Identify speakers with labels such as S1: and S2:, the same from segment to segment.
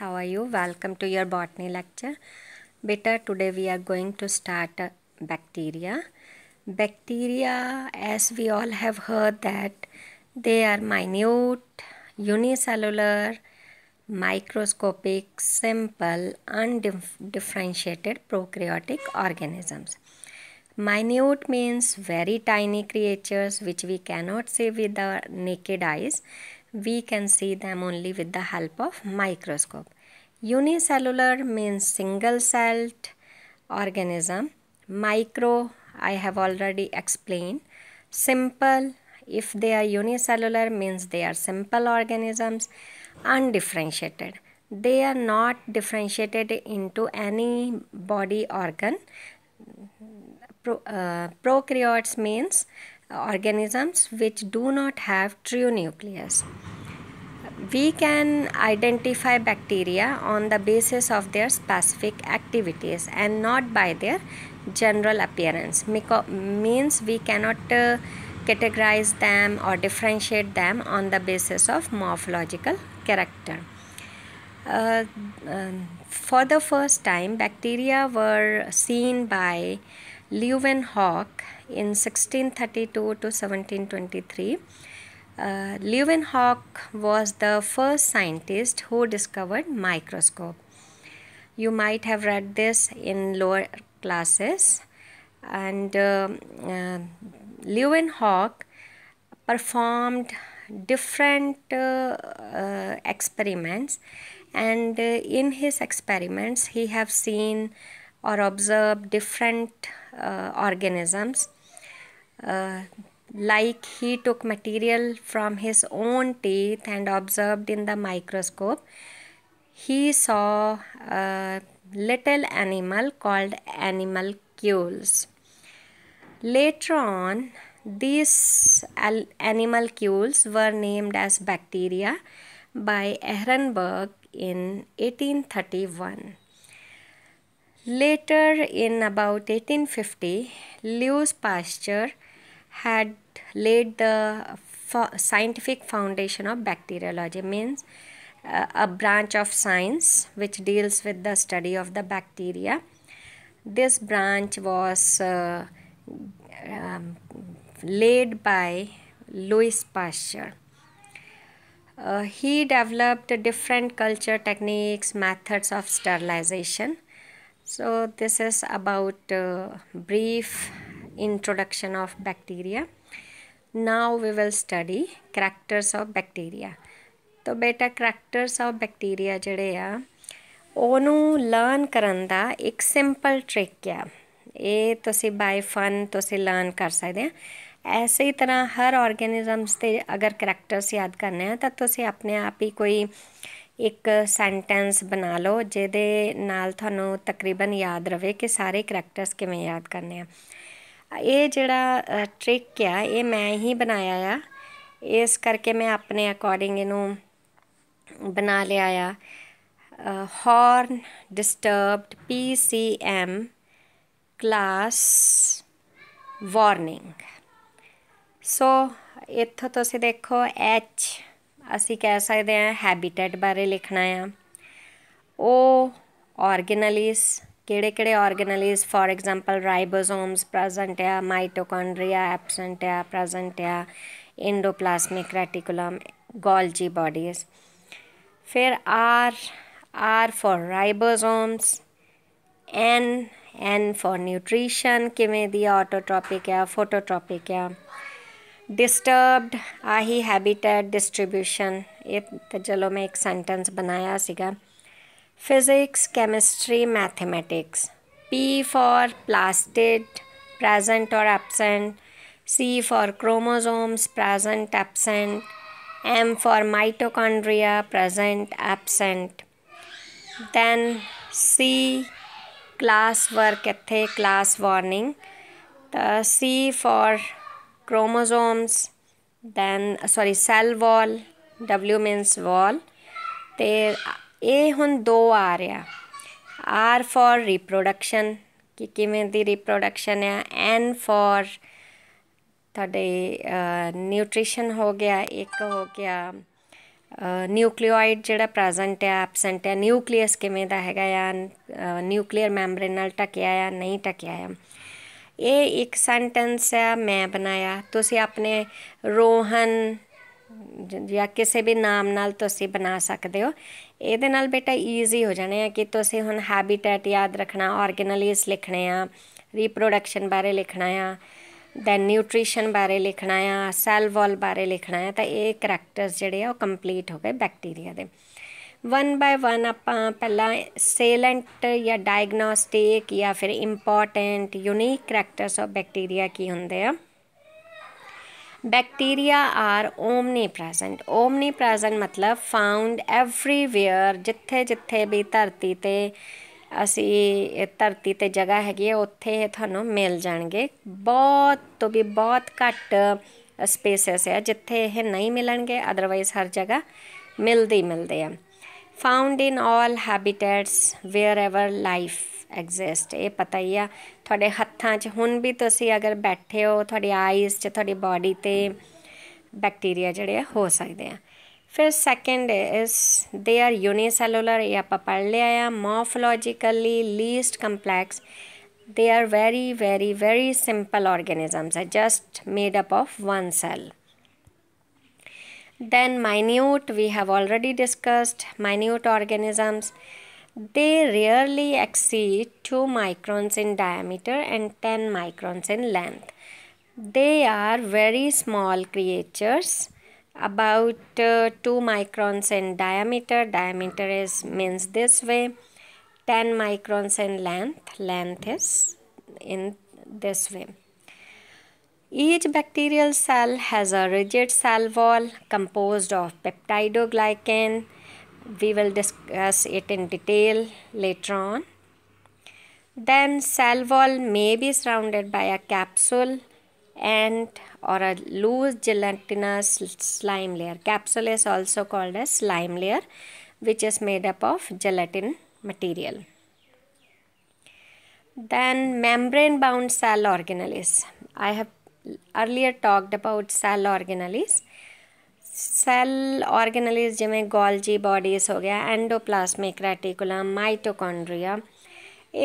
S1: how are you welcome to your botany lecture Better today we are going to start bacteria bacteria as we all have heard that they are minute unicellular microscopic simple undifferentiated prokaryotic organisms minute means very tiny creatures which we cannot see with our naked eyes we can see them only with the help of microscope. Unicellular means single-celled organism. Micro, I have already explained. Simple, if they are unicellular means they are simple organisms. Undifferentiated, they are not differentiated into any body organ. Pro, uh, prokaryotes means organisms which do not have true nucleus. We can identify bacteria on the basis of their specific activities and not by their general appearance. Meco means we cannot uh, categorize them or differentiate them on the basis of morphological character. Uh, uh, for the first time, bacteria were seen by Leeuwenhoek in 1632 to 1723. Uh, Leeuwenhoek was the first scientist who discovered microscope. You might have read this in lower classes and uh, uh, Leeuwenhoek performed different uh, uh, experiments and uh, in his experiments he have seen or observe different uh, organisms. Uh, like he took material from his own teeth and observed in the microscope, he saw a little animal called animalcules. Later on, these animalcules were named as bacteria by Ehrenberg in 1831. Later, in about 1850, Lewis Pasteur had laid the scientific foundation of bacteriology, means uh, a branch of science which deals with the study of the bacteria. This branch was uh, um, laid by Louis Pasteur. Uh, he developed different culture techniques, methods of sterilization So this is about uh, brief introduction of bacteria. Now we will study characters of bacteria. to beta characters of bacteria jade ਜਿਹੜੇ ਆ ਉਹਨੂੰ learn ਕਰਨ ਦਾ ਇੱਕ simple trick ਆ ਇਹ by fun fun ਤੁਸੀਂ learn ਕਰ ਸਕਦੇ aise hi tarah har ਹਰ organisms agar characters yaad karne ਕਰਨੇ ਆ ਤਾਂ ਤੁਸੀਂ ਆਪਣੇ ਆਪ ਹੀ ਕੋਈ ਇੱਕ ਸੈਂਟੈਂਸ ਬਣਾ ਲਓ ਜਿਹਦੇ ਨਾਲ ਤੁਹਾਨੂੰ ਤਕਰੀਬਨ ਯਾਦ ਰਵੇ ਕਿ ਸਾਰੇ ਕੈਰੈਕਟਰਸ ਕਿਵੇਂ ਯਾਦ ਕਰਨੇ ਆ ਇਹ ਜਿਹੜਾ ਟ੍ਰਿਕ ਆ ਇਹ ਮੈਂ ਹੀ ਬਣਾਇਆ ਆ ਇਸ ਕਰਕੇ ਮੈਂ ਆਪਣੇ ਅਕੋਰਡਿੰਗ ਇਹਨੂੰ ਬਣਾ ਲਿਆ ਆ horn disturbed P C M class warning so ਇੱਥੋਂ ਤੁਸੀਂ ਦੇਖੋ ਐਚ ਅਸੀਂ ਕਹਿ ਸਕਦੇ ਹਾਂ ਹੈਬਿਟੇਟ ਬਾਰੇ ਲਿਖਣਾ ਆ ਉਹ ਆਰਗੇਨਲਿਸ ਕਿਹੜੇ ਕਿਹੜੇ organelles for example ribosomes present ਆ ਮਾਈਟੋਕੌਂਡਰੀਆ ਐਬਸੈਂਟ ਆ ਪ੍ਰੈਜ਼ੈਂਟ ਆ ਇੰਡੋਪਲਾਸਮਿਕ ਰੈਟੀਕੂਲਮ ਗੋਲਜੀ ਬਾਡੀਜ਼ फिर R R for ribosomes N N for nutrition किमें दी ऑटोट्रॉपिक या फोटोट्रॉपिक या ਡਿਸਟਰਬਡ ਆਹੀ ਹੈਬਿਟੇਟ ਡਿਸਟ੍ਰਿਬਿਊਸ਼ਨ ਇਹ ਤਾਂ ਚਲੋ ਮੈਂ ਇੱਕ ਸੈਂਟੈਂਸ ਬਣਾਇਆ ਸੀਗਾ physics chemistry mathematics P for plastid present ਔਰ absent C for chromosomes present absent M for mitochondria present absent then C class work ਇੱਥੇ class warning the C for chromosomes then uh, sorry cell wall w means wall ਤੇ ਇਹ ਹੁਣ ਦੋ ਆ ਰਿਹਾ r for reproduction ਕਿ ਕਿਵੇਂ ਦੀ reproduction ਹੈ n for ਤੁਹਾਡੇ ਨਿਊਟ੍ਰੀਸ਼ਨ ਹੋ ਗਿਆ ਇੱਕ ਹੋ ਗਿਆ ਨਿਊਕਲੀਓਇਡ ਜਿਹੜਾ ਪ੍ਰੈਜ਼ੈਂਟ ਹੈ ਐਬਸੈਂਟ ਹੈ ਨਿਊਕਲੀਅਸ ਕਿਵੇਂ ਦਾ ਹੈਗਾ ਆ ਨਿਊਕਲੀਅਰ ਮੈਮਬ੍ਰੇਨ ਨਾਲ ਟਕਿਆ ਆ ਨਹੀਂ ਟਕਿਆ ਆ ਇਹ ਇੱਕ ਸੈਂਟੈਂਸ ਹੈ ਮੈਂ ਬਣਾਇਆ ਤੁਸੀਂ ਆਪਣੇ ਰੋਹਨ ਜਾਂ ਕਿਸੇ ਵੀ ਨਾਮ ਨਾਲ ਤੁਸੀਂ ਬਣਾ ਸਕਦੇ ਹੋ ਇਹਦੇ ਨਾਲ ਬੇਟਾ ਈਜ਼ੀ ਹੋ ਜਾਣੇ ਆ ਕਿ ਤੁਸੀਂ ਹੁਣ ਹੈਬਿਟੈਟ ਯਾਦ ਰੱਖਣਾ ਆਰਗੇਨਲੀਸ ਲਿਖਣੇ ਆ ਰੀਪਰੋਡਕਸ਼ਨ ਬਾਰੇ ਲਿਖਣਾ ਆ ਦੈਨ ਨਿਊਟ੍ਰੀਸ਼ਨ ਬਾਰੇ ਲਿਖਣਾ ਆ ਸੈਲ ਵਾਲ ਬਾਰੇ ਲਿਖਣਾ ਆ ਤਾਂ ਇਹ ਕੈਰੈਕਟਰਸ ਜਿਹੜੇ ਆ ਉਹ ਕੰਪਲੀਟ ਹੋ ਗਏ ਬੈਕਟੀਰੀਆ ਦੇ ਵਨ ਬਾਈ ਵਨ ਆਪਾਂ ਪਹਿਲਾਂ ਸੇਲੈਂਟ ਜਾਂ ਡਾਇਗਨੋਸਟਿਕ ਜਾਂ ਫਿਰ important unique characters of bacteria ਕੀ ਹੁੰਦੇ ਆ bacteria are omnipresent omnipresent ਮਤਲਬ ਫਾਊਂਡ ਐਵਰੀਵੇਅਰ ਜਿੱਥੇ ਜਿੱਥੇ ਵੀ ਧਰਤੀ ਤੇ ਅਸੀਂ ਧਰਤੀ ਤੇ ਜਗ੍ਹਾ ਹੈਗੀ ਹੈ ਉੱਥੇ ਤੁਹਾਨੂੰ ਮਿਲ ਜਾਣਗੇ ਬਹੁਤ ਤੋਂ ਵੀ ਬਹੁਤ ਘੱਟ ਸਪੇਸਸ ਹੈ ਜਿੱਥੇ ਇਹ ਨਹੀਂ ਮਿਲਣਗੇ ਅਦਰਵਾਈਜ਼ ਹਰ ਜਗ੍ਹਾ ਮਿਲਦੇ ਮਿਲਦੇ ਆ found in all habitats wherever life exist ਇਹ ਪਤਾ ਹੀ ਆ ਤੁਹਾਡੇ ਹੱਥਾਂ 'ਚ ਹੁਣ ਵੀ ਤੁਸੀਂ ਅਗਰ ਬੈਠੇ ਹੋ ਤੁਹਾਡੇ ਆਈਜ਼ 'ਚ ਤੁਹਾਡੀ ਬਾਡੀ ਤੇ ਬੈਕਟੀਰੀਆ ਜਿਹੜੇ ਹੋ ਸਕਦੇ ਆ ਫਿਰ ਸੈਕੰਡ ਇਸ ਦੇ ਆਰ ਯੂਨੀਸੈਲੂਲਰ ਇਹ ਆਪਾਂ ਪੜ ਲਿਆ ਆ morphologically least complex they are very very very simple organisms are just made up of one cell Then minute, we have already discussed minute organisms. They rarely exceed 2 microns in diameter and 10 microns in length. They are very small creatures about uh, 2 microns in diameter. Diameter is means this way. 10 microns in length. Length is in this way. Each bacterial cell has a rigid cell wall composed of peptidoglycan. We will discuss it in detail later on. Then cell wall may be surrounded by a capsule and or a loose gelatinous slime layer. Capsule is also called a slime layer which is made up of gelatin material. Then membrane bound cell organelles. I have earlier talked about cell organelles cell organelles जिमें Golgi bodies ਹੋ ਗਿਆ ਐਂਡੋਪਲਾਸਮਿਕ ਰੈਟੀਕੂਲਮ ਮਾਈਟੋਕੋਂਡਰੀਆ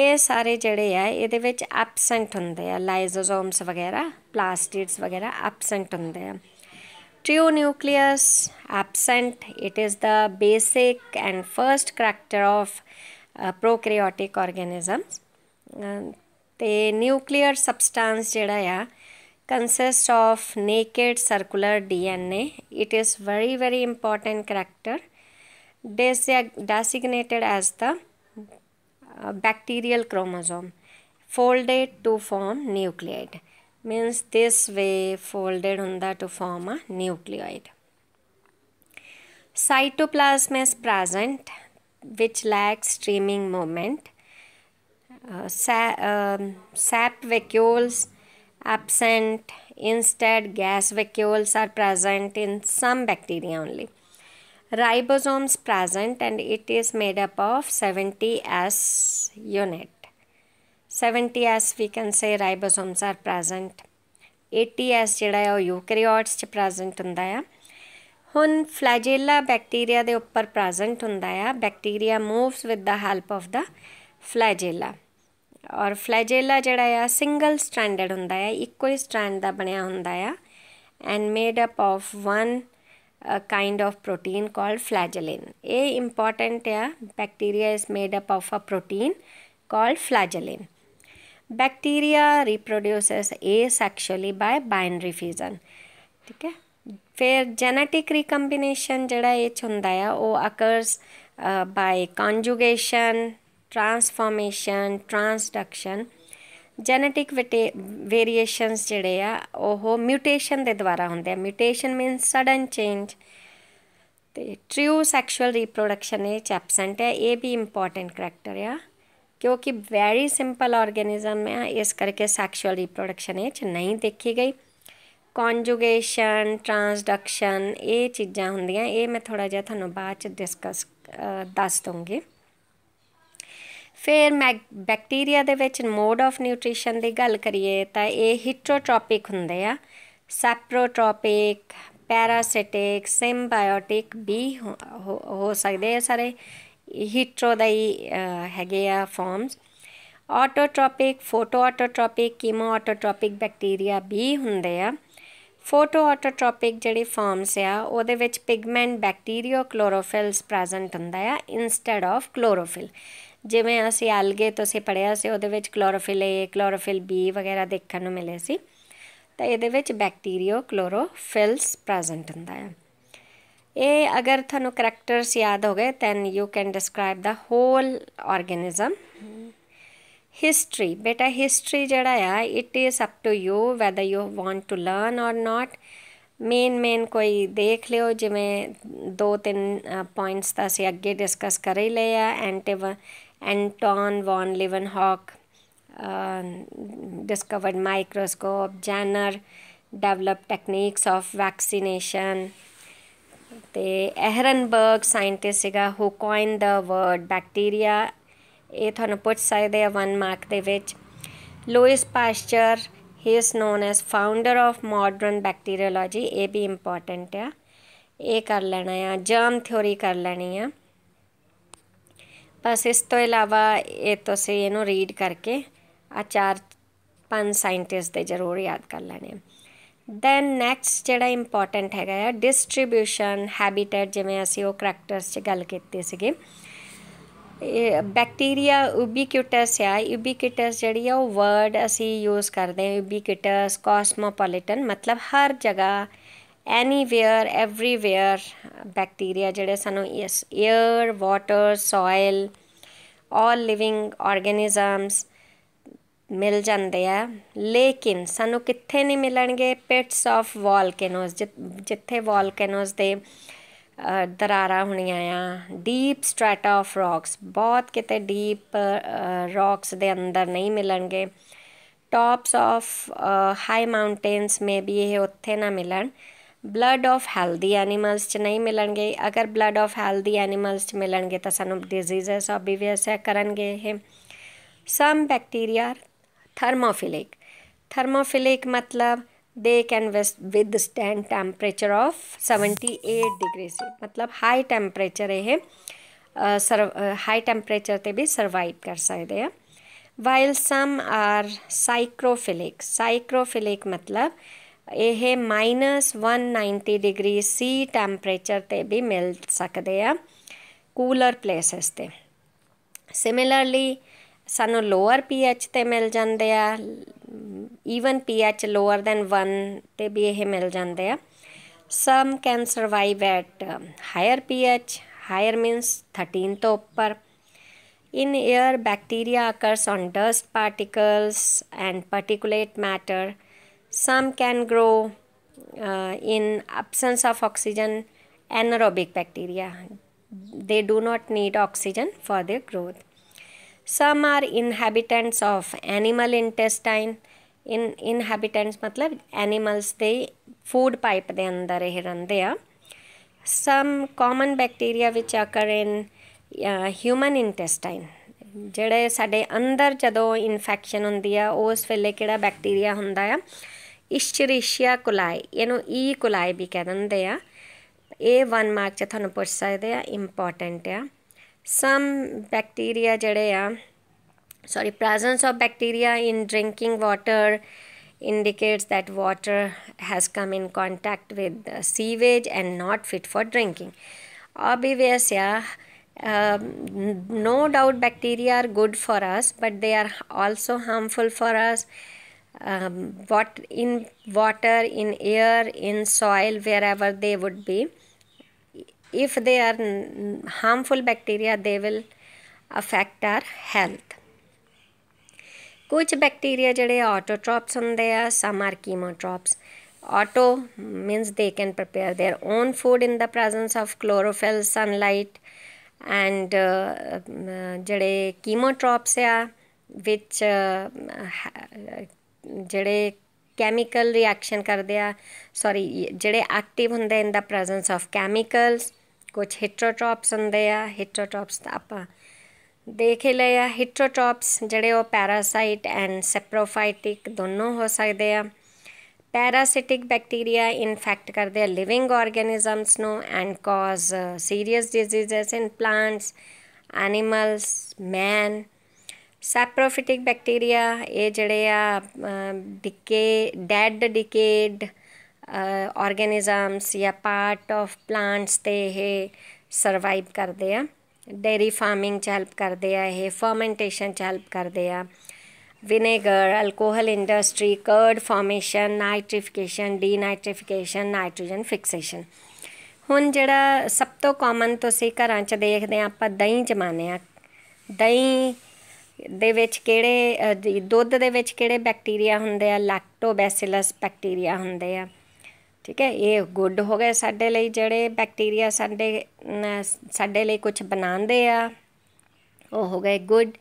S1: ਇਹ ਸਾਰੇ ਜਿਹੜੇ ਆ ਇਹਦੇ ਵਿੱਚ absent ਹੁੰਦੇ ਆ ਲਾਈਜ਼ੋਸੋਮਸ ਵਗੈਰਾ ਪਲਾਸਟਿਡਸ ਵਗੈਰਾ ਐਬਸੈਂਟ ਹੁੰਦੇ ਆ true nucleus absent it is the basic and first character of prokaryotic organisms ਤੇ ਨਿਊਕਲੀਅਰ ਸਬਸਟੈਂਸ ਜਿਹੜਾ ਆ consists of naked circular DNA. It is very very important character designated as the uh, bacterial chromosome folded to form nucleoid means this way folded unda to form a nucleoid cytoplasm is present which lacks streaming movement uh, sa uh, sap vacuoles absent. Instead, gas vacuoles are present in some bacteria only. Ribosomes present and it is made up of seventy 70S unit. Seventy 70S we can say ribosomes are present. 80S jidaya eukaryotes present hundaya. Hun flagella bacteria de upper present hundaya. Bacteria moves with the help of the flagella. ਔਰ ਫਲੈਜੇਲਾ ਜਿਹੜਾ ਆ single ਸਟ੍ਰੈਂਡਡ ਹੁੰਦਾ ਆ ਇੱਕੋ ਹੀ strand ਦਾ ਬਣਿਆ ਹੁੰਦਾ ਆ and made up of one kind of protein called flagellin ਇਹ ਇੰਪੋਰਟੈਂਟ ਆ bacteria is made up of a protein called flagellin bacteria reproduces asexually by binary fusion ਠੀਕ ਹੈ ਫਿਰ ਜੈਨੇਟਿਕ ਰੀਕੰਬੀਨੇਸ਼ਨ ਜਿਹੜਾ ਇਹ ਚ ਹੁੰਦਾ ਆ ਉਹ occurs by conjugation transformation transduction genetic variations ਜਿਹੜੇ ਆ ਉਹ ਮਿਊਟੇਸ਼ਨ ਦੇ ਦੁਆਰਾ ਹੁੰਦੇ ਆ ਮਿਊਟੇਸ਼ਨ ਮੀਨਸ ਸਡਨ ਚੇਂਜ ਤੇ ਟ੍ਰੂ ਸੈਕਸ਼ੂਅਲ ਰੀਪਰੋਡਕਸ਼ਨ ਇਹ ਚੈਪਸੈਂਟ ਹੈ ਇਹ ਵੀ ਇੰਪੋਰਟੈਂਟ ਕੈਰੈਕਟਰ ਆ ਕਿਉਂਕਿ ਵੈਰੀ ਸਿੰਪਲ ਆਰਗੇਨਿਜ਼ਮ ਹੈ ਇਸ ਕਰਕੇ ਸੈਕਸ਼ੂਅਲ ਰੀਪਰੋਡਕਸ਼ਨ ਇਹ ਚ ਨਹੀਂ ਦੇਖੀ ਗਈ ਕੰਜੂਗੇਸ਼ਨ ਟਰਾਂਸਡਕਸ਼ਨ ਇਹ ਚੀਜ਼ਾਂ ਹੁੰਦੀਆਂ ਇਹ ਮੈਂ ਥੋੜਾ ਜਿਹਾ ਤੁਹਾਨੂੰ ਬਾਅਦ ਚ ਡਿਸਕਸ ਦੱਸ ਦੂੰਗੀ ਫਿਰ ਬੈਕਟੀਰੀਆ ਦੇ ਵਿੱਚ ਮੋਡ ਆਫ ਨਿਊਟ੍ਰੀਸ਼ਨ ਦੀ ਗੱਲ ਕਰੀਏ ਤਾਂ ਇਹ ਹਿਟਰੋਟ੍ਰੋਪਿਕ ਹੁੰਦੇ ਆ ਸੈਪਰੋਟ੍ਰੋਪਿਕ ਪੈਰਾਸਿਟਿਕ ਸਿੰਬਾਇਓਟਿਕ ਵੀ ਹੋ ਸਕਦੇ ਆ ਸਾਰੇ ਹਿਟਰੋ ਦਾ ਹੀ ਹੈਗੇ ਆ ਫਾਰਮਸ ਆਟੋਟ੍ਰੋਪਿਕ ਫੋਟੋਆਟੋਟ੍ਰੋਪਿਕ ਕੀਮੋਆਟੋਟ੍ਰੋਪਿਕ ਬੈਕਟੀਰੀਆ ਵੀ ਹੁੰਦੇ ਆ ਫੋਟੋ ਆਟੋਟ੍ਰੋਪਿਕ ਜਿਹੜੇ ਫਾਰਮਸ ਆ ਉਹਦੇ ਵਿੱਚ ਪਿਗਮੈਂਟ ਬੈਕਟੀਰੀਆ ਕਲੋਰੋਫਿਲਸ ਪ੍ਰੈਜ਼ੈਂਟ ਹੁੰਦਾ ਆ ਇਨਸਟੈਡ ਆਫ ਕਲੋਰੋਫਿਲ ਜਿਵੇਂ ਅਸੀਂ ਐਲਗੇ ਸੇ ਪੜਿਆ ਸੀ ਉਹਦੇ ਵਿੱਚ ਕਲੋਰੋਫਿਲ ਏ ਕਲੋਰੋਫਿਲ ਬੀ ਵਗੈਰਾ ਦੇਖਣ ਨੂੰ ਮਿਲੇ ਸੀ ਤਾਂ ਇਹਦੇ ਵਿੱਚ ਬੈਕਟੀਰੀਆ ਕਲੋਰੋਫਿਲਸ ਪ੍ਰੈਜ਼ੈਂਟ ਹੁੰਦਾ ਆ ਇਹ ਅਗਰ ਤੁਹਾਨੂੰ ਕੈਰੈਕਟਰਸ ਯਾਦ ਹੋ ਗਏ then you can describe the whole organism history beta history jada ya it is up to you whether you want to learn or not main main koi dekh ਲਿਓ ਜਿਵੇਂ do ਤਿੰਨ points ta se ਅੱਗੇ discuss ਕਰ ਹੀ ਲਏ ਆ ਐਂਟਿਵ Anton von Leeuwenhoek discovered microscope jenner developed techniques of vaccination ਤੇ ਐਹਰਨਬਰਗ ਸਾਇੰਟਿਸਟ ਸੀਗਾ who coin the word bacteria ਇਹ ਤੁਹਾਨੂੰ ਪੁੱਛ ਸਕਦੇ ਆ 1 ਮਾਰਕ ਦੇ ਵਿੱਚ Louis Pasteur he is known as founder of modern bacteriology ਇਹ ਵੀ ਇੰਪੋਰਟੈਂਟ ਆ ਇਹ ਕਰ ਲੈਣਾ ਆ ਜਰਮ ਥਿਉਰੀ ਕਰ ਲੈਣੀ ਆ ਬਸ ਇਸ ਤੋਂ ਇਲਾਵਾ ਇਹ ਤੁਸੀਂ ਇਹਨੂੰ ਰੀਡ ਕਰਕੇ ਆ ਚਾਰ ਪੰਜ ਸਾਇੰਟਿਸਟ ਦੇ ਜ਼ਰੂਰ ਯਾਦ ਕਰ ਲੈਣੇ ਦੈਨ ਨੈਕਸਟ ਜਿਹੜਾ ਇੰਪੋਰਟੈਂਟ ਹੈਗਾ ਆ ਡਿਸਟ੍ਰੀਬਿਊਸ਼ਨ ਹੈਬਿਟੇਟ ਜਿਵੇਂ ਅਸੀਂ ਉਹ ਕਰੈਕਟਰਸ 'ਚ ਗੱਲ ਕੀਤੀ ਸੀਗੇ ਬੈਕਟੀਰੀਆ ਉਬੀਕਿਊਟਸ ਹੈ ਉਬੀਕਿਊਟਸ ਜਿਹੜੀ ਆ ਉਹ ਵਰਡ ਅਸੀਂ ਯੂਜ਼ ਕਰਦੇ ਹਾਂ ਉਬੀਕਿਊਟਸ ਕਾਸਮੋਪੋਲਿਟਨ ਮਤਲਬ ਹਰ ਜਗ੍ਹਾ ਐਨੀਵੇਅਰ ਐਵਰੀਵੇਅਰ ਬੈਕਟੀਰੀਆ ਜਿਹੜੇ ਸਾਨੂੰ ਇਸ air water soil all living organisms ਮਿਲ ਜਾਂਦੇ ਆ ਲੇਕਿਨ ਸਾਨੂੰ ਕਿੱਥੇ ਨਹੀਂ ਮਿਲਣਗੇ ਪਿਟਸ ਆਫ ਵੋਲਕੈਨੋਜ਼ ਜਿੱਥੇ ਵੋਲਕੈਨੋਜ਼ ਦੇ ਦਰਾਰਾਂ ਹੋਣੀਆਂ ਆ ਡੀਪ ਸਟ੍ਰੈਟਾ ਆਫ ਰੌਕਸ ਬਹੁਤ ਕਿਤੇ ਡੀਪ ਰੌਕਸ ਦੇ ਅੰਦਰ ਨਹੀਂ ਮਿਲਣਗੇ tops of high mountains may be ਇਹ ਉੱਥੇ ਨਾ ਮਿਲਣ ਬਲੱਡ ਆਫ ਹੈਲਦੀ ਐਨੀਮਲਸ ਚ ਨਹੀਂ ਮਿਲਣਗੇ ਅਗਰ ਬਲੱਡ ਆਫ ਹੈਲਦੀ ਐਨੀਮਲਸ ਚ ਮਿਲਣਗੇ ਤਾਂ ਸਾਨੂੰ ਡਿਜ਼ੀਜ਼ਸ ਆਬਵੀਅਸ ਹੈ ਕਰਨਗੇ ਇਹ ਸਮ ਬੈਕਟੀਰੀਆ ਥਰਮੋਫਿਲਿਕ ਥਰਮੋਫਿਲਿਕ ਮਤਲਬ they can withstand temperature of 78 degrees मतलब high temperature ਇਹ ਸਰਵ ਹਾਈ ਟੈਂਪਰੇਚਰ ਤੇ ਵੀ ਸਰਵਾਈਵ ਕਰ ਸਕਦੇ ਆ ਵਾਈਲ ਸਮ ਆਰ ਸਾਈਕ੍ਰੋਫਿਲਿਕ ਸਾਈਕ੍ਰੋਫਿਲਿਕ ਮਤਲਬ ਇਹ -190 ਡਿਗਰੀ ਸੀ ਟੈਂਪਰੇਚਰ ਤੇ ਵੀ ਮਿਲ ਸਕਦੇ ਆ ਕੂਲਰ ਪਲੇਸਸ ਤੇ ਸਿਮਿਲਰਲੀ ਸਾਨੂੰ ਲੋਅਰ ਪੀਐਚ ਤੇ ਮਿਲ ਜਾਂਦੇ ਆ even pH lower than 1 they behave ਇਹ some can survive at um, higher pH higher means 13 to ਉੱਪਰ in air bacteria occurs on dust particles and particulate matter some can grow uh, in absence of oxygen anaerobic bacteria they do not need oxygen for their growth some are inhabitants of animal intestine ਇਨ ਇਨਹੈਬਿਟੈਂਟਸ ਮਤਲਬ animals ਦੇ food pipe ਦੇ ਅੰਦਰ ਇਹ ਰਹਿੰਦੇ ਆ some common bacteria which occur in human intestine ਜਿਹੜੇ ਸਾਡੇ ਅੰਦਰ ਜਦੋਂ ਇਨਫੈਕਸ਼ਨ ਹੁੰਦੀ ਆ ਉਸ ਵੇਲੇ ਕਿਹੜਾ ਬੈਕਟੀਰੀਆ ਹੁੰਦਾ ਆ ਇਸ਼ਚਰੀਸ਼ੀਆ ਕੋਲਾਈ ਇਹਨੂੰ ਈ e ਕੋਲਾਈ ਵੀ ਕਹਿੰਦੇ ਆ ਇਹ 1 ਮਾਰਕ 'ਚ ਤੁਹਾਨੂੰ ਪੁੱਛ ਸਕਦੇ ਆ ਇੰਪੋਰਟੈਂਟ ਆ ਸਮ ਬੈਕਟੀਰੀਆ ਜਿਹੜੇ ਆ sorry presence of bacteria in drinking water indicates that water has come in contact with sewage and not fit for drinking obviously um, no doubt bacteria are good for us but they are also harmful for us um, what in water in air in soil wherever they would be if they are harmful bacteria they will affect our health ਕੁਝ bacteria ਜਿਹੜੇ autotrophs ਹੁੰਦੇ ਆ some are chemotrophs auto means they can prepare their own food in the presence of chlorophyll sunlight and uh, um, uh, ਜਿਹੜੇ ਕੀਮੋਟ੍ਰੋਪਸ ਆ ਵਿੱਚ uh, ਜਿਹੜੇ chemical reaction ਕਰਦੇ ਆ ਸੌਰੀ ਜਿਹੜੇ ਐਕਟਿਵ ਹੁੰਦੇ in the presence of chemicals ਕੁਝ heterotrophs ਹੁੰਦੇ ਆ ਹਿਟਰੋਟ੍ਰੋਪਸ ਤਾਂ ਆਪਾਂ ਦੇ ਲਿਆ ਹਿਟਰੋਟ੍ਰੋਪਸ ਜਿਹੜੇ ਉਹ ਪੈਰਾਸਾਈਟ ਐਂਡ ਸੈਪਰੋਫਾਈਟਿਕ ਦੋਨੋਂ ਹੋ ਸਕਦੇ ਆ ਪੈਰਾਸਿਟਿਕ ਬੈਕਟੀਰੀਆ ਇਨਫੈਕਟ ਕਰਦੇ ਆ ਲਿਵਿੰਗ ਆਰਗੇਨਿਜ਼ਮਸ ਨੂੰ and cause serious diseases in plants animals man saprophytic bacteria ਇਹ ਜਿਹੜੇ ਆ ਡਿਕੇ ਡੈਡ ਡਿਕੇਡ ਆਰਗੇਨਿਜ਼ਮਸ ਜਾਂ ਪਾਰਟ ਆਫ ਪਲਾਂਟਸ ਤੇ ਇਹ ਸਰਵਾਈਵ ਕਰਦੇ ਆ ਡੇਰੀ ਫਾਰਮਿੰਗ 'ਚ ਹੈਲਪ ਕਰਦੇ ਆ ਇਹ ਫਰਮੈਂਟੇਸ਼ਨ 'ਚ ਹੈਲਪ ਕਰਦੇ ਆ vinegar alcohol industry curd formation nitrification denitrification nitrogen fixation ਹੁਣ ਜਿਹੜਾ ਸਭ ਤੋਂ ਕਾਮਨ ਤੁਸੀਂ ਘਰਾਂ 'ਚ ਦੇਖਦੇ ਆ ਆਪਾਂ ਦਹੀਂ ਜਮਾਨੇ ਆ ਦਹੀਂ ਦੇ ਵਿੱਚ ਕਿਹੜੇ ਦੁੱਧ ਦੇ ਵਿੱਚ ਕਿਹੜੇ ਬੈਕਟੀਰੀਆ ਹੁੰਦੇ ਆ ਲੈਕਟੋਬੈਸਿਲਸ ਬੈਕਟੀਰੀਆ ਹੁੰਦੇ ਆ ਠੀਕ ਹੈ ਇਹ ਗੁੱਡ ਹੋ ਗਏ ਸਾਡੇ ਲਈ ਜਿਹੜੇ ਬੈਕਟੀਰੀਆ ਸਾਡੇ ਸਾਡੇ ਲਈ ਕੁਝ ਬਣਾਉਂਦੇ ਆ ਉਹ ਹੋ ਗਏ ਗੁੱਡ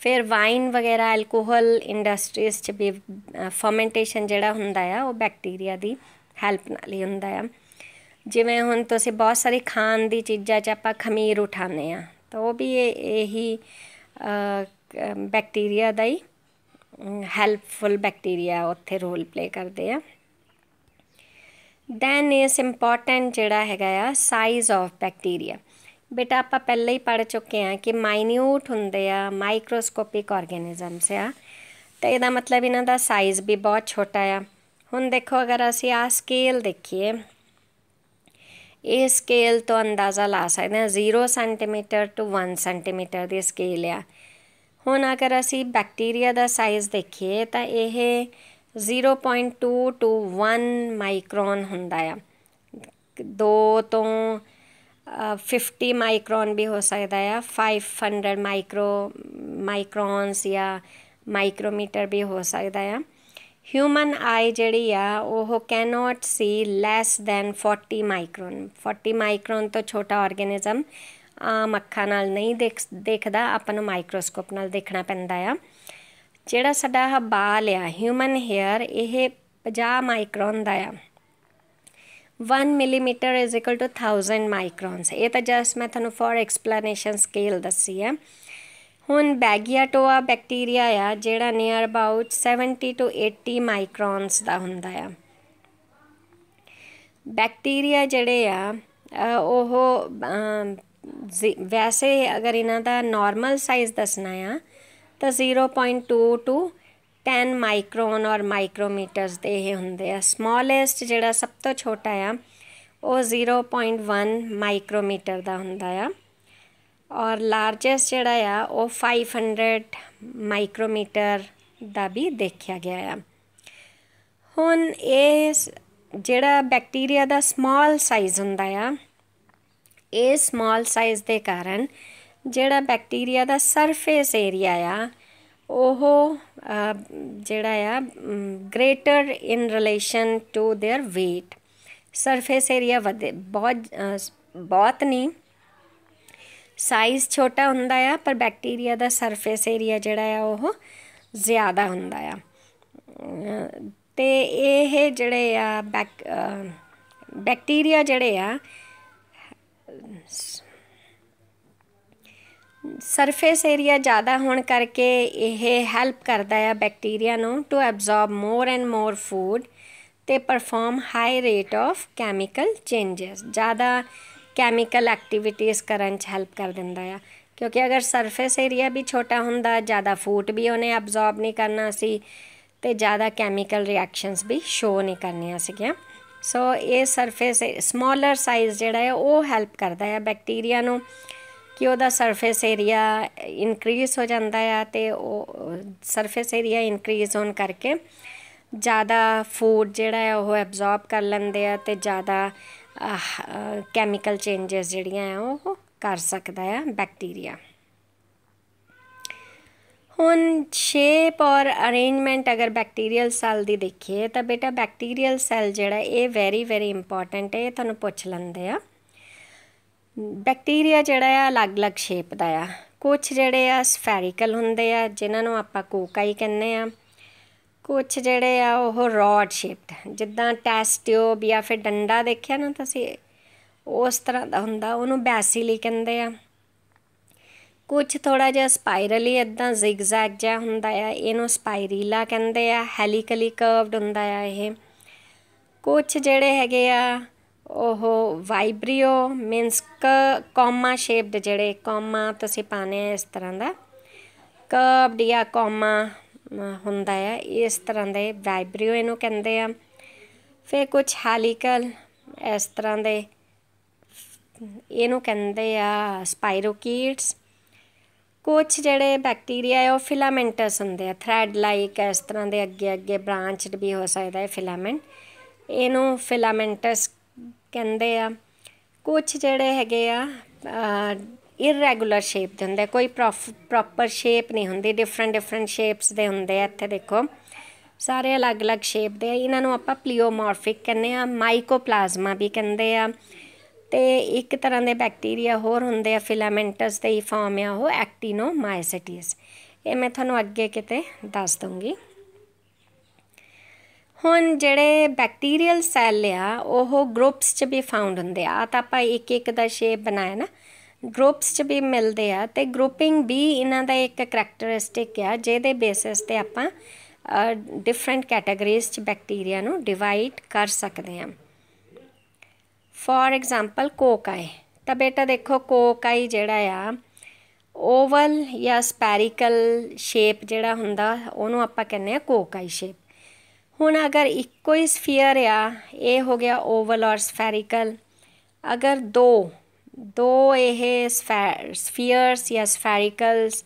S1: ਫਿਰ ਵਾਈਨ ਵਗੈਰਾ ਐਲਕੋਹਲ ਇੰਡਸਟਰੀਜ਼ ਚ ਵੀ ਫਰਮੈਂਟੇਸ਼ਨ ਜਿਹੜਾ ਹੁੰਦਾ ਆ ਉਹ ਬੈਕਟੀਰੀਆ ਦੀ ਹੈਲਪ ਨਾਲ ਹੀ ਹੁੰਦਾ ਆ ਜਿਵੇਂ ਹੁਣ ਤੁਸੀਂ ਬਹੁਤ ਸਾਰੀ ਖਾਣ ਦੀ ਚੀਜ਼ਾਂ 'ਚ ਆਪਾਂ ਖਮੀਰ ਉਠਾਉਂਦੇ ਆ ਤਾਂ ਉਹ ਵੀ ਇਹੀ ਬੈਕਟੀਰੀਆ ਦਾ ਹੀ ਹੈਲਪਫੁਲ ਬੈਕਟੀਰੀਆ ਉੱਥੇ ਰੋਲ ਪਲੇ ਕਰਦੇ ਆ ਦੈਨ ਇਸ ਇੰਪੋਰਟੈਂਟ ਜਿਹੜਾ ਹੈਗਾ ਆ ਸਾਈਜ਼ ਆਫ ਬੈਕਟੀਰੀਆ ਬੇਟਾ ਆਪਾਂ ਪਹਿਲਾਂ ਹੀ ਪੜ ਚੁੱਕੇ ਆ ਕਿ ਮਾਈਨਿਊਟ ਹੁੰਦੇ ਆ ਮਾਈਕਰੋਸਕੋਪਿਕ ਆਰਗੇਨਿਜ਼ਮਸ ਆ ਤਾਂ ਇਹਦਾ ਮਤਲਬ ਇਹਨਾਂ ਦਾ ਸਾਈਜ਼ ਵੀ ਬਹੁਤ ਛੋਟਾ ਆ ਹੁਣ ਦੇਖੋ ਅਗਰ ਅਸੀਂ ਆ ਸਕੇਲ ਦੇਖੀਏ ਇਹ ਸਕੇਲ ਤੋਂ ਅੰਦਾਜ਼ਾ ਲਾ ਸਕਦੇ ਆ 0 ਸੈਂਟੀਮੀਟਰ ਟੂ 1 ਸੈਂਟੀਮੀਟਰ ਦੀ ਸਕੇਲ ਆ ਹੁਣ ਅਗਰ ਅਸੀਂ ਬੈਕਟੀਰੀਆ ਦਾ ਸਾਈਜ਼ ਦੇਖੀਏ ਤਾਂ ਇਹ 0.2 ਟੂ 1 ਮਾਈਕਰੋਨ ਹੁੰਦਾ ਆ 2 ਤੋਂ 50 ਮਾਈਕਰੋਨ ਵੀ ਹੋ ਸਕਦਾ ਆ 500 ਮਾਈਕਰੋ ਮਾਈਕਰੋਨਸ ਜਾਂ ਮਾਈਕਰੋਮੀਟਰ ਵੀ ਹੋ ਸਕਦਾ ਆ ਹਿਊਮਨ ਆਈ ਜਿਹੜੀ ਆ ਉਹ cannot see less than 40 micron 40 micron ਤੋਂ ਛੋਟਾ ਆਰਗੇਨਿਜ਼ਮ ਆਮ ਅੱਖਾਂ ਨਾਲ ਨਹੀਂ ਦੇਖ ਦੇਖਦਾ ਆਪਾਂ ਨੂੰ ਮਾਈਕਰੋਸਕੋਪ ਨਾਲ ਦੇਖਣਾ ਪੈਂਦਾ ਆ ਜਿਹੜਾ ਸਾਡਾ ਆਹ ਬਾਲ ਆ ਹਿਊਮਨ ਹੇਅਰ ਇਹ 50 ਮਾਈਕਰੋਨ ਦਾ ਆ 1 millimetre is equal to 1000 microns ਇਹ ਤਾਂ ਜਸ ਮੈਂ ਤੁਹਾਨੂੰ ਫੋਰ ਐਕਸਪਲੇਨੇਸ਼ਨ ਸਕੇਲ ਦੱਸੀ ਹੈ ਹੁਣ ਬੈਗਿਆਟੋਆ ਬੈਕਟੀਰੀਆ ਆ ਜਿਹੜਾ ਨੀਅਰ ਅਬਾਊਟ 70 ਟੂ 80 ਮਾਈਕਰੋਨਸ ਦਾ ਹੁੰਦਾ ਆ ਬੈਕਟੀਰੀਆ ਜਿਹੜੇ ਆ ਉਹ ਵੈਸੇ ਅਗਰ ਇਹਨਾਂ ਦਾ ਨਾਰਮਲ ਸਾਈਜ਼ ਦੱਸਣਾ ਆ ਤਾਂ 0.2 ਟੂ 10 ਮਾਈਕਰੋਨ ਔਰ ਮਾਈਕਰੋਮੀਟਰਸ ਦੇ ਹੀ ਹੁੰਦੇ ਆ ਸਮਾਲੈਸਟ ਜਿਹੜਾ ਸਭ ਤੋਂ ਛੋਟਾ ਆ ਉਹ 0.1 ਮਾਈਕਰੋਮੀਟਰ ਦਾ ਹੁੰਦਾ ਆ ਔਰ ਲਾਰਜੈਸਟ ਜਿਹੜਾ ਆ ਉਹ 500 ਮਾਈਕਰੋਮੀਟਰ ਦਾ ਵੀ ਦੇਖਿਆ ਗਿਆ ਆ ਹੁਣ ਇਹ ਜਿਹੜਾ ਬੈਕਟੀਰੀਆ ਦਾ ਸਮਾਲ ਸਾਈਜ਼ ਹੁੰਦਾ ਆ ਇਹ ਸਮਾਲ ਸਾਈਜ਼ ਦੇ ਕਾਰਨ ਜਿਹੜਾ ਬੈਕਟੀਰੀਆ ਦਾ ਸਰਫੇਸ ਏਰੀਆ ਆ ਉਹ ਜਿਹੜਾ ਆ greater in relation to their weight surface area ਵਧੇ ਬਹੁਤ ਬਹੁਤ ਨਹੀਂ ਸਾਈਜ਼ ਛੋਟਾ ਹੁੰਦਾ ਆ ਪਰ ਬੈਕਟੀਰੀਆ ਦਾ ਸਰਫੇਸ ਏਰੀਆ ਜਿਹੜਾ ਆ ਉਹ ਜ਼ਿਆਦਾ ਹੁੰਦਾ ਆ ਤੇ ਇਹ ਜਿਹੜੇ ਆ ਬੈਕਟੀਰੀਆ ਜਿਹੜੇ ਆ ਸਰਫੇਸ ਏਰੀਆ ਜ਼ਿਆਦਾ ਹੋਣ ਕਰਕੇ ਇਹ ਹੈਲਪ ਕਰਦਾ ਹੈ ਬੈਕਟੀਰੀਆ ਨੂੰ to absorb more and more food ਤੇ perform high rate of chemical changes ਜ਼ਿਆਦਾ ਕੈਮੀਕਲ ਐਕਟੀਵਿਟੀਜ਼ ਕਰਨ 'ਚ ਹੈਲਪ ਕਰ ਦਿੰਦਾ ਹੈ ਕਿਉਂਕਿ ਅਗਰ ਸਰਫੇਸ ਏਰੀਆ ਵੀ ਛੋਟਾ ਹੁੰਦਾ ਜ਼ਿਆਦਾ ਫੂਡ ਵੀ ਉਹਨੇ ਐਬਜ਼ਾਰਬ ਨਹੀਂ ਕਰਨਾ ਸੀ ਤੇ ਜ਼ਿਆਦਾ ਕੈਮੀਕਲ ਰਿਐਕਸ਼ਨਸ ਵੀ ਸ਼ੋ ਨਹੀਂ ਕਰਨੀਆਂ ਸੀਗੀਆਂ ਸੋ ਇਹ ਸਰਫੇਸ ਸਮਾਲਰ ਸਾਈਜ਼ ਜਿਹੜਾ ਹੈ ਉਹ ਹੈਲਪ ਕਰਦਾ ਹੈ ਬੈਕਟੀਰੀਆ ਨੂੰ ਕਿ ਉਹਦਾ ਸਰਫੇਸ ਏਰੀਆ ਇਨਕਰੀਜ਼ ਹੋ ਜਾਂਦਾ ਆ ਤੇ ਉਹ ਸਰਫੇਸ ਏਰੀਆ ਇਨਕਰੀਜ਼ ਹੋਣ ਕਰਕੇ ਜ਼ਿਆਦਾ ਫੂਡ ਜਿਹੜਾ ਹੈ ਉਹ ਐਬਜ਼ੌਰਬ ਕਰ ਲੈਂਦੇ ਆ ਤੇ ਜ਼ਿਆਦਾ ਕੈਮੀਕਲ ਚੇਂजेस ਜਿਹੜੀਆਂ ਆ ਉਹ ਕਰ ਸਕਦਾ ਆ ਬੈਕਟੀਰੀਆ ਹੁਣ ਸ਼ੇਪ ਔਰ ਅਰੇਂਜਮੈਂਟ ਅਗਰ ਬੈਕਟੀਰੀਅਲ ਸੈੱਲ ਦੀ ਦੇਖੀਏ ਤਾਂ ਬੇਟਾ ਬੈਕਟੀਰੀਅਲ ਸੈੱਲ ਜਿਹੜਾ ਇਹ ਵੈਰੀ ਵੈਰੀ ਇੰਪੋਰਟੈਂਟ ਹੈ ਤੁਹਾਨੂੰ ਪੁੱਛ ਲੈਂਦੇ ਆ ਬੈਕਟੀਰੀਆ ਜਿਹੜਾ ਆ ਅਲੱਗ-ਅਲੱਗ ਸ਼ੇਪ ਦਾ ਆ ਕੁਝ ਜਿਹੜੇ ਆ ਸਫੈਰੀਕਲ ਹੁੰਦੇ ਆ ਜਿਨ੍ਹਾਂ ਨੂੰ ਆਪਾਂ ਕੋਕਾਈ ਕਹਿੰਦੇ ਆ ਕੁਝ ਜਿਹੜੇ ਆ ਉਹ ਰੋਡ ਸ਼ੇਪਡ ਜਿੱਦਾਂ ਟੈਸਟ ਟਿਊਬ ਜਾਂ ਫਿਰ ਡੰਡਾ ਦੇਖਿਆ ਨਾ ਤੁਸੀਂ ਉਸ ਤਰ੍ਹਾਂ ਦਾ ਹੁੰਦਾ ਉਹਨੂੰ ਬੈਸੀਲੀ ਕਹਿੰਦੇ ਆ ਕੁਝ ਥੋੜਾ ਜਿਹਾ ਸਪਾਈਰਲੀ ਇਦਾਂ ਜ਼ਿਗਜ਼ੈਗ ਜਿਹਾ ਹੁੰਦਾ ਆ ਇਹਨੂੰ ਸਪਾਈਰੀਲਾ ਕਹਿੰਦੇ ਆ ਹੈਲੀਕਲੀ ਕਰਵਡ ਹੁੰਦਾ ਆ ਇਹ ਕੁਝ ਜਿਹੜੇ ਹੈਗੇ ਆ ਉਹ ਵਾਈਬ੍ਰਿਓ ਕ ਕਾਮਾ ਸ਼ੇਪਡ ਜਿਹੜੇ ਕਾਮਾ ਤੁਸੀਂ ਪਾਣੇ ਇਸ ਤਰ੍ਹਾਂ ਦਾ ਕਰਬਡ ਜਾਂ ਕੌਮਾ ਹੁੰਦਾ ਹੈ ਇਸ ਤਰ੍ਹਾਂ ਦੇ ਵਾਈਬ੍ਰਿਓ ਇਹਨੂੰ ਕਹਿੰਦੇ ਆ ਫੇ ਕੁਝ ਹਾਲੀਕਲ ਇਸ ਤਰ੍ਹਾਂ ਦੇ ਇਹਨੂੰ ਕਹਿੰਦੇ ਆ ਸਪਾਇਰੋਕੀਟਸ ਕੁਝ ਜਿਹੜੇ ਬੈਕਟੀਰੀਆ ਹੈ ਉਹ ਫਿਲਾਮੈਂਟਸ ਹੁੰਦੇ ਆ ਥ੍ਰੈਡ ਲਾਈਕ ਇਸ ਤਰ੍ਹਾਂ ਦੇ ਅੱਗੇ ਅੱਗੇ ਬ੍ਰਾਂਚਡ ਵੀ ਹੋ ਸਕਦਾ ਹੈ ਫਿਲਾਮੈਂਟ ਇਹਨੂੰ ਫਿਲਾਮੈਂਟਸ ਕਹਿੰਦੇ ਆ ਕੁਝ ਜਿਹੜੇ ਹੈਗੇ ਆ ਇਰੈਗੂਲਰ ਸ਼ੇਪ ਦੇ ਹੁੰਦੇ ਕੋਈ ਪ੍ਰੋਪਰ ਸ਼ੇਪ ਨਹੀਂ ਹੁੰਦੀ ਡਿਫਰੈਂਟ ਡਿਫਰੈਂਟ ਸ਼ੇਪਸ ਦੇ ਹੁੰਦੇ ਆ ਇੱਥੇ ਦੇਖੋ ਸਾਰੇ ਅਲੱਗ-ਅਲੱਗ ਸ਼ੇਪ ਦੇ ਆ ਇਹਨਾਂ ਨੂੰ ਆਪਾਂ ਪਲੀਓਮੋਰਫਿਕ ਕਹਿੰਦੇ ਆ ਮਾਈਕੋਪਲਾਜ਼ਮਾ ਵੀ ਕਹਿੰਦੇ ਆ ਤੇ ਇੱਕ ਤਰ੍ਹਾਂ ਦੇ ਬੈਕਟੀਰੀਆ ਹੋਰ ਹੁੰਦੇ ਆ ਫਿਲਾਮੈਂਟਸ ਤੇ ਹੀ ਫਾਰਮ ਆ ਉਹ ਐਕਟੀਨੋਮਾਇਸਿਟੀਜ਼ ਇਹ ਮੈਂ ਤੁਹਾਨੂੰ ਅੱਗੇ ਕਿਤੇ ਦੱਸ ਦਊਂਗੀ ਹੁਣ ਜਿਹੜੇ ਬੈਕਟੀਰੀਅਲ ਸੈੱਲ ਆ ਉਹ ਗਰੁੱਪਸ 'ਚ ਵੀ ਫਾਊਂਡ ਹੁੰਦੇ ਆ ਤਾਂ ਆਪਾਂ ਇੱਕ ਇੱਕ ਦਾ ਸ਼ੇਪ ਬਣਾਇਆ ਨਾ ਗਰੁੱਪਸ 'ਚ ਵੀ ਮਿਲਦੇ ਆ ਤੇ ਗਰੁੱਪਿੰਗ ਵੀ ਇਹਨਾਂ ਦਾ ਇੱਕ ਕੈਰੈਕਟਰਿਸਟਿਕ ਆ ਜਿਹਦੇ ਬੇਸਿਸ ਤੇ ਆਪਾਂ ਡਿਫਰੈਂਟ ਕੈਟਾਗਰੀਜ਼ 'ਚ ਬੈਕਟੀਰੀਆ ਨੂੰ ਡਿਵਾਈਡ ਕਰ ਸਕਦੇ ਆ ਫੋਰ ਐਗਜ਼ਾਮਪਲ ਕੋਕਾਈ ਤਾਂ ਬੇਟਾ ਦੇਖੋ ਕੋਕਾਈ ਜਿਹੜਾ ਆ ਓਵਲ ਜਾਂ ਸਪੈਰੀਕਲ ਸ਼ੇਪ ਜਿਹੜਾ ਹੁੰਦਾ ਉਹਨੂੰ ਆਪਾਂ ਕਹਿੰਦੇ ਆ ਕੋਕਾਈ ਸ਼ੇਪ ਹੁਣ ਅਗਰ ਇੱਕੋ ਹੀ ਸਫੀਅਰ ਆ ਇਹ ਹੋ ਗਿਆ ਓਵਲ ਔਰ ਸਫੈਰੀਕਲ ਅਗਰ ਦੋ ਦੋ ਇਹ ਸਫੀਅਰਸ ਜਾਂ ਸਫੈਰੀਕਲਸ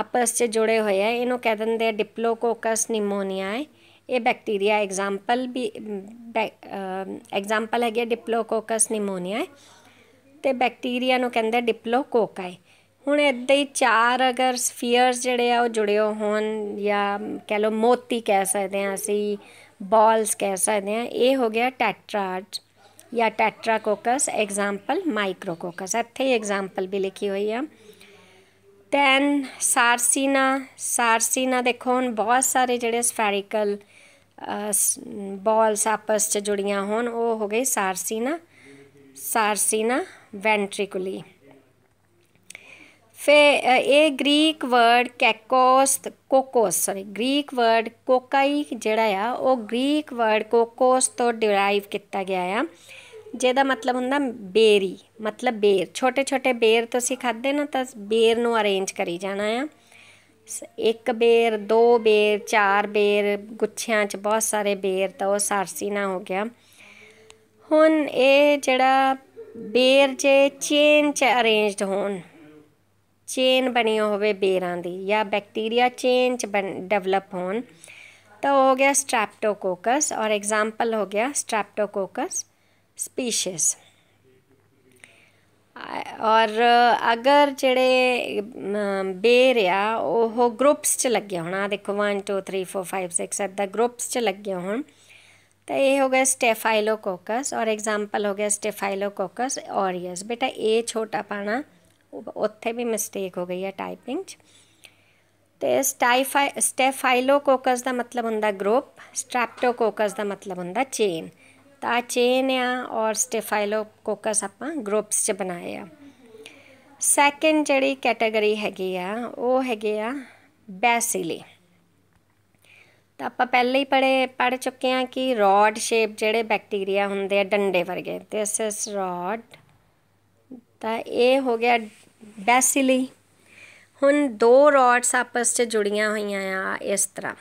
S1: ਆਪਸ 'ਚ ਜੁੜੇ ਹੋਏ ਆ ਇਹਨੂੰ ਕਹਿ ਦਿੰਦੇ ਆ ਡਿਪਲੋਕੋਕਸ ਨਿਮੋਨੀਆ ਇਹ ਬੈਕਟੀਰੀਆ ਐਗਜ਼ਾਮਪਲ ਵੀ ਐਗਜ਼ਾਮਪਲ ਹੈਗੀ ਡਿਪਲੋਕੋਕਸ ਨਿਮੋਨੀਆ ਤੇ ਬੈਕਟੀਰੀਆ ਨੂੰ ਕਹਿੰਦੇ ਡਿਪਲੋਕੋਕਾਈ ਹੁਣ ਇਦਾਂ ਹੀ ਚਾਰ ਅਗਰ ਸਫੀਅਰਸ ਜਿਹੜੇ ਆ ਉਹ ਜੁੜੇ ਹੋਣ ਜਾਂ ਕਹਿ ਲਓ ਮੋਤੀ ਕਹਿ ਸਕਦੇ ਆ ਅਸੀਂ ਬਾਲਸ ਕਹਿ ਸਕਦੇ ਆ ਇਹ ਹੋ ਗਿਆ ਟੈਟਰਾਡ ਜਾਂ ਟੈਟਰਾਕੋਕਸ ਐਗਜ਼ਾਮਪਲ ਮਾਈਕਰੋਕੋਕਸ ਇੱਥੇ ਐਗਜ਼ਾਮਪਲ ਵੀ ਲਿਖੀ ਹੋਈ ਆ ਦੈਨ ਸਾਰਸੀਨਾ ਸਾਰਸੀਨਾ ਦੇਖੋ ਹੁਣ ਬਹੁਤ ਸਾਰੇ ਜਿਹੜੇ ਸਫੈਰੀਕਲ ਬਾਲਸ ਆਪਸ ਚ ਜੁੜੀਆਂ ਹੋਣ ਉਹ ਹੋ ਗਏ ਸਾਰਸੀਨਾ ਸਾਰਸੀਨਾ ਵੈਂਟ੍ਰਿਕੁਲੀ ਫੇ ਇਹ ਗ੍ਰੀਕ ਵਰਡ ਕੈਕੋਸ ਕੋਕੋਸ ਸੌਰੀ ਗ੍ਰੀਕ ਵਰਡ ਕੋਕਾਈ ਜਿਹੜਾ ਆ ਉਹ ਗ੍ਰੀਕ ਵਰਡ ਕੋਕੋਸ ਤੋਂ ਡਿਰਾਈਵ ਕੀਤਾ ਗਿਆ ਆ ਜਿਹਦਾ ਮਤਲਬ ਹੁੰਦਾ 베ਰੀ ਮਤਲਬ ਬੇਰ ਛੋਟੇ ਛੋਟੇ ਬੇਰ ਤੁਸੀਂ ਖਾਦੇ ਨਾ ਤਾਂ ਬੇਰ ਨੂੰ ਅਰੇਂਜ ਕਰੀ ਜਾਣਾ ਆ ਇੱਕ ਬੇਰ ਦੋ ਬੇਰ ਚਾਰ ਬੇਰ ਗੁੱਛਿਆਂ 'ਚ ਬਹੁਤ ਸਾਰੇ ਬੇਰ ਤਾਂ ਉਹ ਸਾਰਸੀ ਨਾ ਹੋ ਗਿਆ ਹੁਣ ਇਹ ਜਿਹੜਾ ਬੇਰ ਜੇ ਚੇਨ 'ਚ ਅਰੇਂਜਡ ਹੋਣ ਚੇਨ ਬਣੀ ਹੋਵੇ ਬੇਰਾਂ ਦੀ ਜਾਂ ਬੈਕਟੀਰੀਆ ਚੇਨ ਚ ਡਿਵੈਲਪ ਹੋਣ ਤਾਂ ਹੋ ਗਿਆ ਸਟ੍ਰੈਪਟੋਕੋਕਸ ਔਰ ਐਗਜ਼ਾਮਪਲ ਹੋ ਗਿਆ ਸਟ੍ਰੈਪਟੋਕੋਕਸ ਸਪੀਸੀਸ ਔਰ ਅਗਰ ਜਿਹੜੇ ਬੇਰ ਆ ਉਹ ਗਰੁੱਪਸ ਚ ਲੱਗਿਆ ਹੋਣ ਆ ਦੇਖੋ 1 2 3 4 5 6 7 ਦਾ ਗਰੁੱਪਸ ਚ ਲੱਗਿਆ ਹੋਣ ਤਾਂ ਇਹ ਹੋ ਗਿਆ ਸਟੇਫਾਈਲੋਕੋਕਸ ਔਰ ਐਗਜ਼ਾਮਪਲ ਹੋ ਗਿਆ ਸਟੇਫਾਈਲੋਕੋਕਸ ਔਰੀਅਸ ਬੇਟਾ ਇਹ ਛੋਟਾ ਪਾਣਾ ਉੱਥੇ ਵੀ ਮਿਸਟੇਕ ਹੋ ਗਈ ਹੈ ਟਾਈਪਿੰਗ 'ਚ ਤੇ ਸਟਾਈਫਾਈ ਸਟੈਫਾਈਲੋਕੋਕਸ ਦਾ ਮਤਲਬ ਹੁੰਦਾ ਗਰੁੱਪ ਸਟ੍ਰੈਪਟੋਕੋਕਸ ਦਾ ਮਤਲਬ ਹੁੰਦਾ ਚੇਨ ਤਾਂ ਚੇਨ ਆ ਔਰ ਸਟੈਫਾਈਲੋਕੋਕਸ ਆਪਾਂ ਗਰੁੱਪਸ 'ਚ ਬਣਾਏ ਆ ਸੈਕਿੰਡ ਜਿਹੜੀ ਕੈਟਾਗਰੀ ਹੈਗੀ ਆ ਉਹ ਹੈਗੇ ਆ ਬੈਸਿਲੀ ਤਾਂ ਆਪਾਂ ਪਹਿਲੇ ਹੀ ਪੜੇ ਪੜ ਚੁੱਕੇ ਆ ਕਿ ਰੋਡ ਸ਼ੇਪ ਜਿਹੜੇ ਬੈਕਟੀਰੀਆ ਹੁੰਦੇ ਆ ਡੰਡੇ ਵਰਗੇ ਦਿਸ ਇਸ ਰੋਡ ਤਾਂ ਇਹ ਹੋ ਗਿਆ ਬੈਸਿਲੀ ਹੁਣ ਦੋ ਰੋਡਸ ਆਪਸ 'ਚ ਜੁੜੀਆਂ ਹੋਈਆਂ ਆ ਇਸ ਤਰ੍ਹਾਂ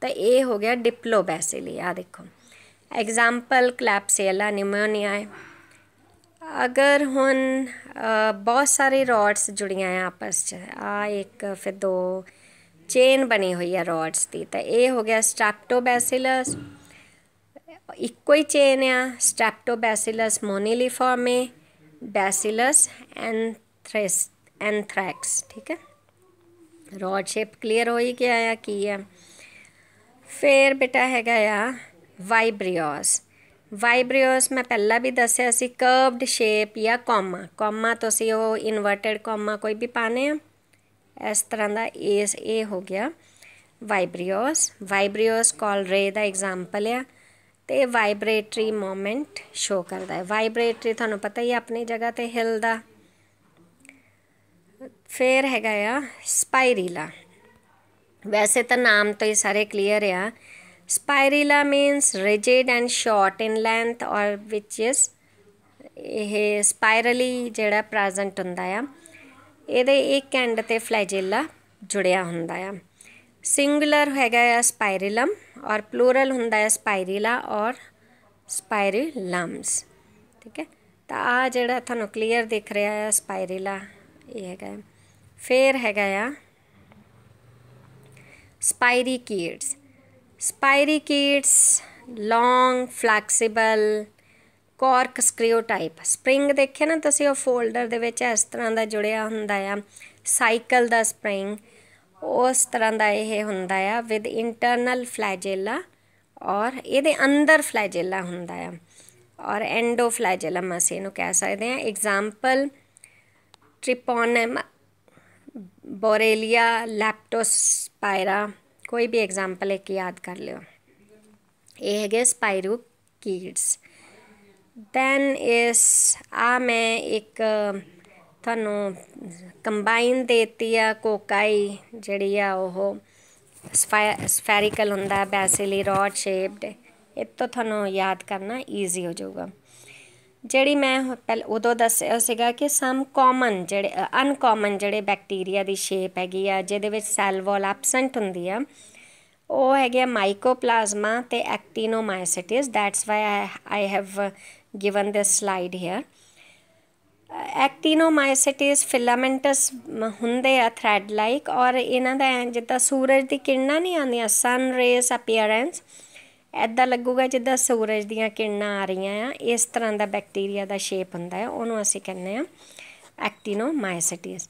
S1: ਤਾਂ ਇਹ ਹੋ ਗਿਆ ਡਿਪਲੋਬੈਸਿਲੀ ਆ ਦੇਖੋ ਐਗਜ਼ਾਮਪਲ ਕਲੈਪਸੇਲਾ ਨਿਮੋਨੀਆ ਹੈ ਅਗਰ ਹੁਣ ਬਹੁਤ ਸਾਰੇ ਰੋਡਸ ਜੁੜੀਆਂ ਆ ਆਪਸ 'ਚ ਆ ਇੱਕ ਫਿਰ ਦੋ ਚੇਨ ਬਣੀ ਹੋਈ ਆ ਰੋਡਸ ਦੀ ਤਾਂ ਇਹ ਹੋ ਗਿਆ ਸਟ੍ਰੈਪਟੋਬੈਸਿਲਸ ਇੱਕੋ ਹੀ ਚੇਨ ਆ ਸਟ੍ਰੈਪਟੋਬੈਸਿਲਸ ਮੋਨੀਲੀਫਾਰਮੇ ਬੈਸਿਲਸ ਐਂਡ एंथ्रेस एंथ्रैक्स ठीक है ਰੋਡ ਸ਼ੇਪ ਕਲੀਅਰ ਹੋਈ ਕਿ ਆਇਆ ਕੀ ਹੈ ਫੇਰ ਬੇਟਾ ਹੈਗਾ ਆ ਵਾਈਬ੍ਰੀਓਸ ਵਾਈਬ੍ਰੀਓਸ ਮੈਂ ਪਹਿਲਾਂ ਵੀ ਦੱਸਿਆ ਸੀ ਕਰਵਡ ਸ਼ੇਪ ਜਾਂ ਕੋਮਾ ਕੋਮਾ ਤੁਸੀਂ ਉਹ ਇਨਵਰਟਡ ਕੋਮਾ ਕੋਈ ਵੀ ਪਾਣੇ ਆ ਇਸ ਤਰ੍ਹਾਂ ਦਾ ਇਸ ਇਹ ਹੋ ਗਿਆ ਵਾਈਬ੍ਰੀਓਸ ਵਾਈਬ੍ਰੀਓਸ ਕਾਲ ਰੇ ਦਾ ਐਗਜ਼ਾਮਪਲ ਆ ਤੇ ਵਾਈਬ੍ਰੇਟਰੀ ਮੂਵਮੈਂਟ ਸ਼ੋ ਕਰਦਾ ਹੈ ਵਾਈਬ੍ਰੇਟਰੀ ਤੁਹਾਨੂੰ ਪਤਾ ਹੀ ਆਪਣੀ ਜਗ੍ਹਾ ਤੇ ਹਿਲਦਾ ਫੇਰ ਹੈਗਾ ਆ ਸਪਾਈਰੀਲਾ ਵੈਸੇ ਤਾਂ ਨਾਮ ਤੋਂ ਹੀ ਸਾਰੇ ਕਲੀਅਰ ਆ spirilla means rigid and short in length অর ਵਿਚ ਇਸ ਇਹ ਸਪਾਇਰਲੀ ਜਿਹੜਾ ਪ੍ਰੈਜ਼ੈਂਟ ਹੁੰਦਾ ਆ ਇਹਦੇ ਇੱਕ ਐਂਡ ਤੇ ਫਲੈਜੇਲਾ ਜੁੜਿਆ ਹੁੰਦਾ ਆ ਸਿੰਗੂਲਰ ਹੈਗਾ ਆ ਸਪਾਇਰਲਮ ਔਰ ਪਲੂਰਲ ਹੁੰਦਾ ਹੈ ਸਪਾਇਰੀਲਾ ਔਰ ਸਪਾਇਰੀਲਮਸ ਠੀਕ ਹੈ ਤਾਂ ਆ ਜਿਹੜਾ ਤੁਹਾਨੂੰ ਕਲੀਅਰ ਦਿਖ ਰਿਹਾ ਹੈ ਸਪਾਇਰੀਲਾ ਇਹ ਹੈਗਾ ਫੇਰ ਹੈਗਾ ਆ ਸਪਾਈਰੀ spirochetes long flexible cork screw type spring ਦੇਖਿਆ ਨਾ ਤੁਸੀਂ ਉਹ ਫੋਲਡਰ ਦੇ ਵਿੱਚ ਇਸ ਤਰ੍ਹਾਂ ਦਾ ਜੁੜਿਆ ਹੁੰਦਾ ਆ ਸਾਈਕਲ ਦਾ ਸਪ੍ਰਿੰਗ ਉਸ ਤਰ੍ਹਾਂ ਦਾ ਇਹ ਹੁੰਦਾ ਆ ਵਿਦ ਇੰਟਰਨਲ ਫਲੈਜੇਲਾ ਔਰ ਇਹਦੇ ਅੰਦਰ ਫਲੈਜੇਲਾ ਹੁੰਦਾ ਆ ਔਰ ਐਂਡੋ ਫਲੈਜੇਲਮ ਅਸੀਂ ਨੂੰ ਕਹਿ ਸਕਦੇ ਆ ਐਗਜ਼ਾਮਪਲ ਟ੍ਰਿਪੋਨਮ बोरेलिया ਲੈਪਟੋਸਪਾਇਰਾ ਕੋਈ ਵੀ ਐਗਜ਼ਾਮਪਲ ਇੱਕ ਯਾਦ ਕਰ ਲਿਓ ਇਹ ਹੈਗੇ ਸਪਾਇਰੂ ਕੀਡਸ ਦੈਨ ਇਸ ਆ ਮੈਂ ਇੱਕ ਤੁਹਾਨੂੰ ਕੰਬਾਈਨ ਦੇਤੀ ਆ ਕੋਕਾਈ ਜਿਹੜੀ ਆ ਉਹ ਸਫੈਰੀਕਲ ਹੁੰਦਾ ਬੈਸਿਲੀ ਰੋਡ ਸ਼ੇਪਡ ਇਹ ਤੋਂ ਤੁਹਾਨੂੰ ਯਾਦ ਕਰਨਾ ਈਜ਼ੀ ਹੋ ਜਾਊਗਾ ਜਿਹੜੀ ਮੈਂ ਪਹਿਲ ਉਦੋਂ ਦੱਸਿਆ ਸੀਗਾ ਕਿ ਸਮ ਕਾਮਨ ਜਿਹੜੇ ਅਨਕਾਮਨ ਜਿਹੜੇ ਬੈਕਟੀਰੀਆ ਦੀ ਸ਼ੇਪ ਹੈਗੀ ਆ ਜਿਹਦੇ ਵਿੱਚ ਸੈਲ ਵਾਲ ਐਬਸੈਂਟ ਹੁੰਦੀ ਆ ਉਹ ਹੈਗੇ ਮਾਈਕੋਪਲਾਜ਼ਮਾ ਤੇ actinomycetes that's why I have given this slide here actinomycetes filaments ਹੁੰਦੇ ਆ ਥ੍ਰੈਡ ਲਾਈਕ ਔਰ ਇਹਨਾਂ ਦਾ ਜਿੱਦਾਂ ਸੂਰਜ ਦੀ ਕਿਰਨਾਂ ਨਹੀਂ ਆਉਂਦੀਆਂ ਸਨ ਰੇਸ ਅਪੀਅਰੈਂਸ ਐਦਾਂ ਲੱਗੂਗਾ ਜਿੱਦਾਂ ਸੂਰਜ ਦੀਆਂ ਕਿਰਨਾਂ ਆ ਰਹੀਆਂ ਆ ਇਸ ਤਰ੍ਹਾਂ ਦਾ ਬੈਕਟੀਰੀਆ ਦਾ ਸ਼ੇਪ ਹੁੰਦਾ ਹੈ ਉਹਨੂੰ ਅਸੀਂ ਕਹਿੰਦੇ ਆ ਐਕਟਿਨੋਮਾਈਸਿਟਿਸ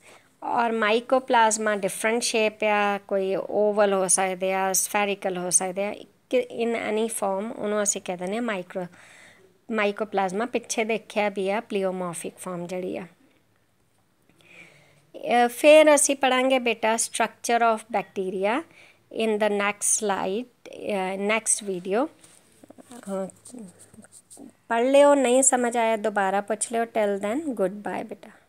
S1: ਔਰ ਮਾਈਕੋਪਲਾਜ਼ਮਾ ਡਿਫਰੈਂਟ ਸ਼ੇਪ ਆ ਕੋਈ ਓਵਲ ਹੋ ਸਕਦੇ ਆ ਸਫੈਰੀਕਲ ਹੋ ਸਕਦੇ ਆ ਇਨ ਐਨੀ ਫਾਰਮ ਉਹਨੂੰ ਅਸੀਂ ਕਹਿ ਦਿੰਦੇ ਆ ਮਾਈਕਰੋ ਮਾਈਕੋਪਲਾਜ਼ਮਾ ਪਿੱਛੇ ਦੇਖਿਆ ਵੀ ਆ ਪਲੀਓਮੋਰਫਿਕ ਫਾਰਮ ਜਿਹੜੀ ਆ ਫਿਰ ਅਸੀਂ ਪੜਾਂਗੇ ਬੇਟਾ structure of bacteria in the next slide, uh, next video. पढ़ लो नहीं समझ आया दोबारा पूछ लो टेल देन गुड बाय बेटा